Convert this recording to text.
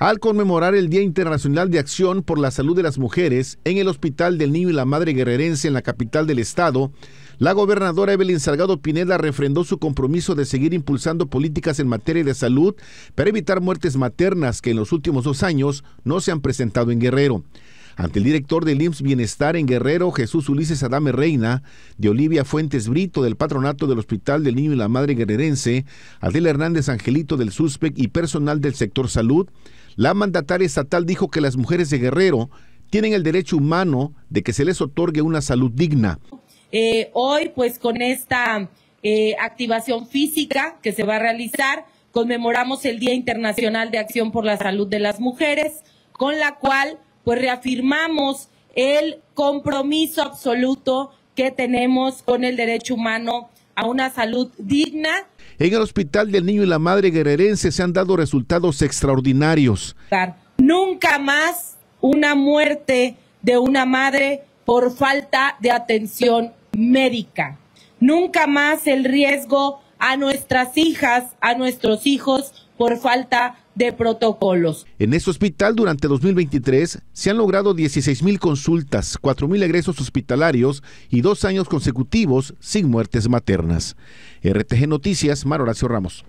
al conmemorar el Día Internacional de Acción por la Salud de las Mujeres en el Hospital del Niño y la Madre Guerrerense en la capital del estado, la gobernadora Evelyn Salgado Pineda refrendó su compromiso de seguir impulsando políticas en materia de salud para evitar muertes maternas que en los últimos dos años no se han presentado en Guerrero. Ante el director del IMSS Bienestar en Guerrero, Jesús Ulises Adame Reina, de Olivia Fuentes Brito, del patronato del Hospital del Niño y la Madre Guerrerense, Adela Hernández Angelito del SUSPEC y personal del sector salud, la mandataria estatal dijo que las mujeres de Guerrero tienen el derecho humano de que se les otorgue una salud digna. Eh, hoy, pues con esta eh, activación física que se va a realizar, conmemoramos el Día Internacional de Acción por la Salud de las Mujeres, con la cual pues reafirmamos el compromiso absoluto que tenemos con el derecho humano a una salud digna. En el Hospital del Niño y la Madre Guerrerense se han dado resultados extraordinarios. Nunca más una muerte de una madre por falta de atención médica. Nunca más el riesgo a nuestras hijas, a nuestros hijos, por falta de protocolos. En este hospital, durante 2023, se han logrado 16 mil consultas, 4 mil egresos hospitalarios y dos años consecutivos sin muertes maternas. RTG Noticias, Mar Horacio Ramos.